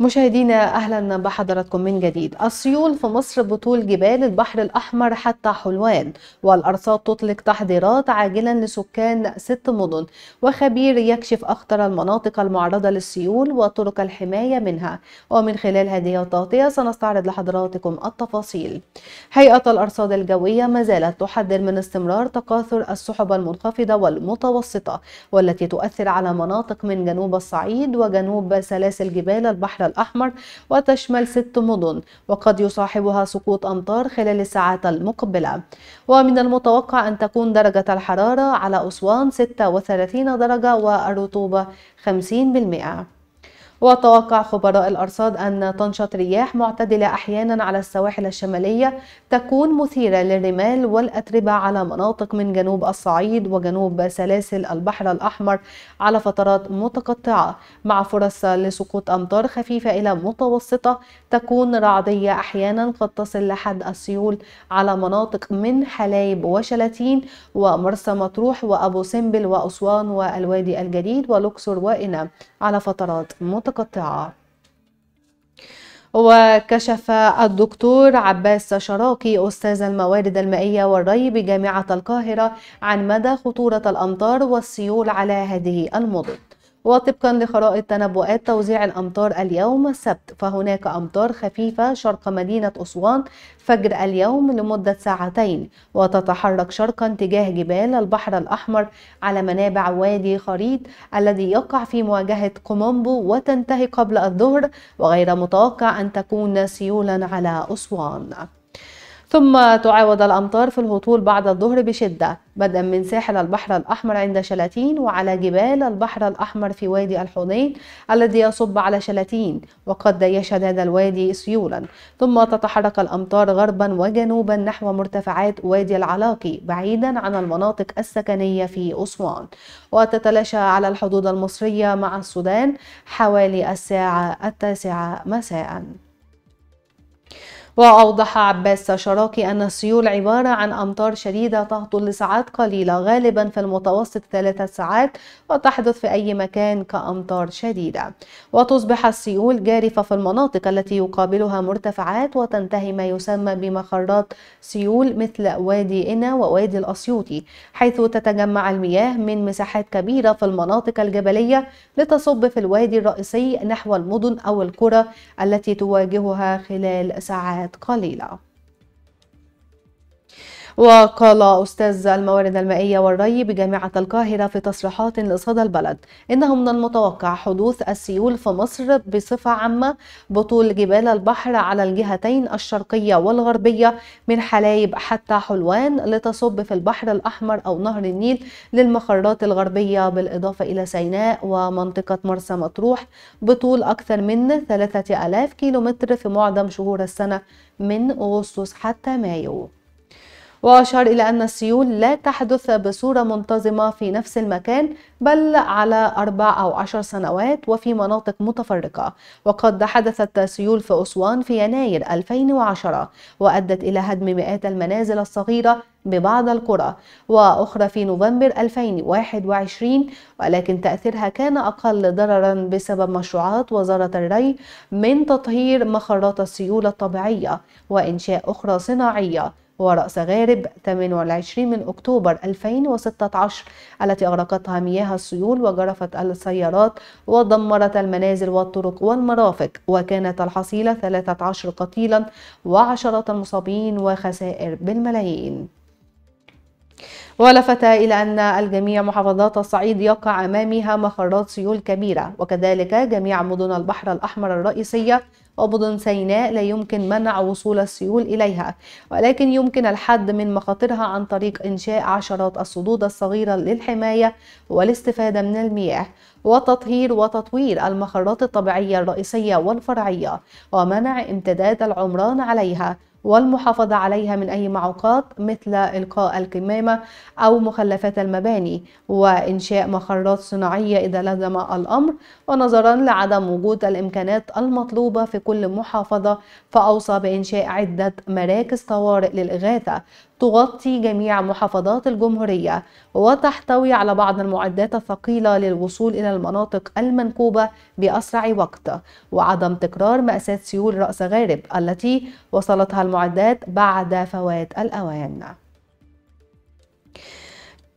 مشاهدينا اهلا بحضراتكم من جديد السيول في مصر بطول جبال البحر الاحمر حتى حلوان والارصاد تطلق تحذيرات عاجلا لسكان ست مدن وخبير يكشف اخطر المناطق المعرضه للسيول وطرق الحمايه منها ومن خلال هذه التغطيه سنستعرض لحضراتكم التفاصيل هيئه الارصاد الجويه ما زالت تحذر من استمرار تكاثر السحب المنخفضه والمتوسطه والتي تؤثر على مناطق من جنوب الصعيد وجنوب سلاسل جبال البحر الأحمر وتشمل ست مدن وقد يصاحبها سقوط أمطار خلال الساعات المقبلة ومن المتوقع أن تكون درجة الحرارة على أسوان 36 درجة والرطوبة 50% وتوقع خبراء الأرصاد أن تنشط رياح معتدلة أحيانا على السواحل الشمالية تكون مثيرة للرمال والأتربة على مناطق من جنوب الصعيد وجنوب سلاسل البحر الأحمر على فترات متقطعة مع فرص لسقوط أمطار خفيفة إلى متوسطة تكون رعدية أحيانا قد تصل لحد السيول على مناطق من حلايب وشلاتين ومرسى مطروح وأبو سمبل وأسوان والوادي الجديد ولوكسور وإنا على فترات متقطعة متقطعة وكشف الدكتور عباس شراكي أستاذ الموارد المائية والري بجامعة القاهرة عن مدى خطورة الأمطار والسيول على هذه المدن وطبقا لخرائط تنبؤات توزيع الأمطار اليوم السبت فهناك أمطار خفيفة شرق مدينة أسوان فجر اليوم لمدة ساعتين وتتحرك شرقا تجاه جبال البحر الأحمر على منابع وادي خريط الذي يقع في مواجهة قومبو وتنتهي قبل الظهر وغير متوقع أن تكون سيولا على أسوان ثم تعاود الأمطار في الهطول بعد الظهر بشدة بدءا من ساحل البحر الأحمر عند شلاتين وعلى جبال البحر الأحمر في وادي الحنين الذي يصب على شلاتين وقد يشهد هذا الوادي سيولا ثم تتحرك الأمطار غربا وجنوبا نحو مرتفعات وادي العلاقي بعيدا عن المناطق السكنية في أسوان وتتلاشى على الحدود المصرية مع السودان حوالي الساعة التاسعة مساءً وأوضح عباس شراكي أن السيول عبارة عن أمطار شديدة تهطل لساعات قليلة غالبا في المتوسط ثلاثة ساعات وتحدث في أي مكان كأمطار شديدة وتصبح السيول جارفة في المناطق التي يقابلها مرتفعات وتنتهي ما يسمى بمخرات سيول مثل وادي إنا ووادي الأسيوطي حيث تتجمع المياه من مساحات كبيرة في المناطق الجبلية لتصب في الوادي الرئيسي نحو المدن أو القرى التي تواجهها خلال ساعات قليلة وقال أستاذ الموارد المائية والري بجامعة القاهرة في تصريحات لصدى البلد إنه من المتوقع حدوث السيول في مصر بصفة عامة بطول جبال البحر على الجهتين الشرقية والغربية من حلايب حتى حلوان لتصب في البحر الأحمر أو نهر النيل للمخرات الغربية بالإضافة إلى سيناء ومنطقة مرسى مطروح بطول أكثر من 3000 كيلومتر في معظم شهور السنة من أغسطس حتى مايو وأشار إلى أن السيول لا تحدث بصورة منتظمة في نفس المكان بل على أربع أو عشر سنوات وفي مناطق متفرقة وقد حدثت سيول في أسوان في يناير 2010 وأدت إلى هدم مئات المنازل الصغيرة ببعض القرى وأخرى في نوفمبر 2021 ولكن تأثيرها كان أقل ضررا بسبب مشروعات وزارة الري من تطهير مخرات السيول الطبيعية وإنشاء أخرى صناعية ورأس غارب 28 من أكتوبر 2016 التي أغرقتها مياه السيول وجرفت السيارات ودمرت المنازل والطرق والمرافق وكانت الحصيلة 13 قتيلا وعشرات المصابين وخسائر بالملايين ولفت إلى أن الجميع محافظات الصعيد يقع أمامها مخرات سيول كبيرة وكذلك جميع مدن البحر الأحمر الرئيسية ومدن سيناء لا يمكن منع وصول السيول إليها ولكن يمكن الحد من مخاطرها عن طريق إنشاء عشرات الصدود الصغيرة للحماية والاستفادة من المياه وتطهير وتطوير المخرات الطبيعية الرئيسية والفرعية ومنع امتداد العمران عليها والمحافظة عليها من أي معوقات مثل إلقاء القمامة أو مخلفات المباني وإنشاء مخرات صناعية إذا لزم الأمر ونظرا لعدم وجود الإمكانات المطلوبة في كل محافظة فأوصى بإنشاء عدة مراكز طوارئ للإغاثة تغطي جميع محافظات الجمهورية وتحتوي على بعض المعدات الثقيلة للوصول إلى المناطق المنكوبة بأسرع وقت وعدم تكرار مأساة سيول رأس غارب التي وصلتها المناطق المعدات بعد فوات الأوان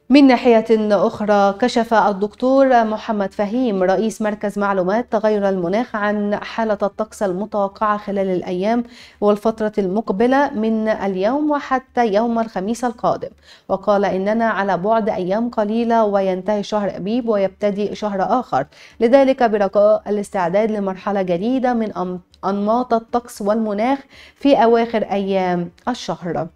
من ناحية أخرى كشف الدكتور محمد فهيم رئيس مركز معلومات تغير المناخ عن حالة الطقس المتوقعة خلال الأيام والفترة المقبلة من اليوم وحتى يوم الخميس القادم وقال إننا على بعد أيام قليلة وينتهي شهر أبيب ويبتدي شهر آخر لذلك برقاء الاستعداد لمرحلة جديدة من أنماط الطقس والمناخ في أواخر أيام الشهر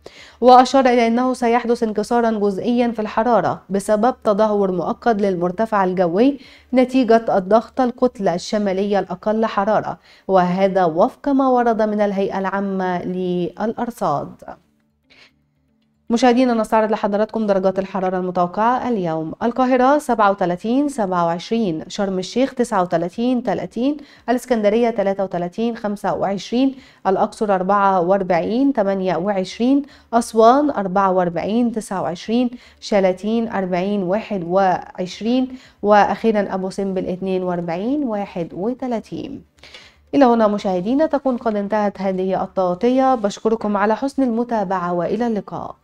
وأشار إلى أنه سيحدث انكسارا جزئيا في الحرارة بسبب تدهور مؤقت للمرتفع الجوي نتيجة الضغط الكتلة الشمالية الأقل حرارة وهذا وفق ما ورد من الهيئة العامة للأرصاد مشاهدينا نستعرض لحضراتكم درجات الحرارة المتوقعة اليوم القاهرة 37 27 شرم الشيخ 39 30 الإسكندرية 33 25 الأقصر 44 28 أسوان 44 29 شلاتين 40 21 وأخيرا أبو سمبل 42 31 إلى هنا مشاهدينا تكون قد انتهت هذه التغطية بشكركم على حسن المتابعة وإلى اللقاء